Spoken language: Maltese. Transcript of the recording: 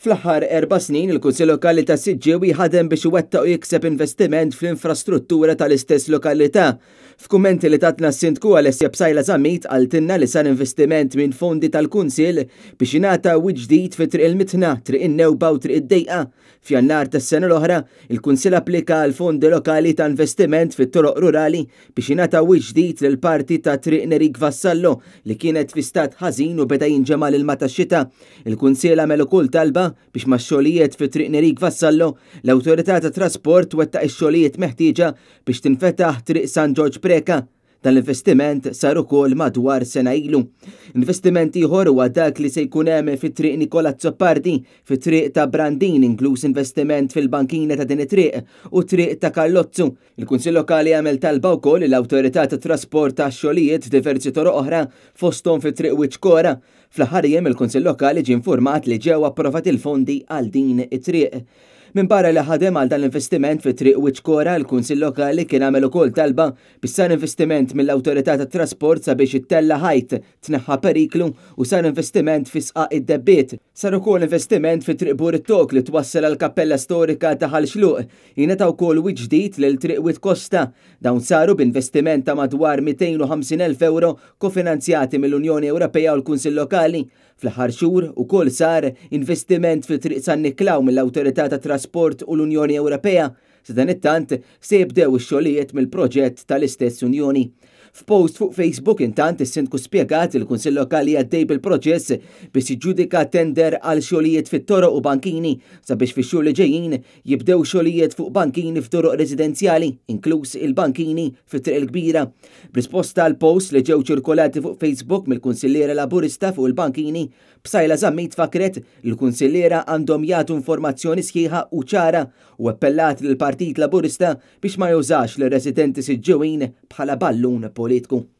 Fl-aħħar erba snin il-Kunsil Lokali ta' Siġġew ħadem biex iwettaq u jikseb investiment fl-infrastruttura tal-istess lokalità. F'kummenti li tatna s-sindku Alessia Bsajla għal tinna li sar investiment minn fondi tal-Kunsil biex jingħata wiġdid fi triq il-mitna, triq il newba u triq id-dejqa. F'jannar tas-sena l-oħra, il-Kunsil applika għal fondi lokali ta' investiment fit toroq rurali biex jingħata wiġdid l parti ta' triq Nerik Vassallo li kienet fi stat ħażin u beda jinġemal il-mata xita. Il-Kunsil għamelu kull talba biex ma' xogħlijiet fi triq Nerik Vassallo, l-Awtorità ta' Trasport wettaq ix-xogħlijiet meħtieġa biex tinfetaħ triq San George Preka Dan l-investiment sar ukoll madwar sena ilu. Investiment ieħor huwa dak li se jkun hemm fit-triq Nikola Zoppardi, fit-triq ta' Brandin inkluż investiment fil-bankina ta' din it-triq u triq ta' Karlozzu. Il-Kunsill Lokali għamel talba wkoll l-Awtorità ta' Trasport ta' xogħlijiet diversi toroq oħra fosthom fit-triq Wiċkora. Fl-aħħar il-Kunsill Lokali ġie infurmat li ġew approvat il-fondi għal din it-triq. Min barra li ħadem għal dan l-investiment fi triq wiċkora l-Kunsill Lokali kien għamelu ukoll talba bis sar investiment mill-Awtorità tat-Trasport sabiex it-tella ħajt tneħħa periklu u sar investiment fi sqa id debiet Sar ukoll investiment fi triq bur it-tok li twassal għal kappella storika ta' ħalxluq. Jineta wkoll wiċ li l triq wit Kosta. Dawn saru b'investiment ta' madwar 250.000 euro kofinanzjati mill-Unjoni Ewropea u l-Kunsill Lokali. fl ħarxur xhur ukoll sar investiment fi triq San Niklaw mill autorità ta trasport trasport u l-Unjoni Ewropea, se dan it-tant se jibdew ix-xogħlijiet mill-proġett tal-istess Unjoni. F'post fuq Facebook intant is-sindku spjegat il-Kunsill Lokali għaddej bil-proċess biex jiġġudika tender għal xogħlijiet fit-toroq u bankini sabiex fix xogħol li ġejjin jibdew xogħlijiet fuq bankini f'toroq residenzjali, inkluż il-bankini fit-triq il-kbira. B'risposta għal post li ġew ċirkolati fuq Facebook mill-Kunsilliera Laburista fuq il-bankini, b'sajla żammit fakret il-Kunsilliera għandhom jagħtu informazzjoni sħiħa u ċara u appellat lill-Partit Laburista biex ma jużax l-residenti siġġewin bħala ballun بوليتكم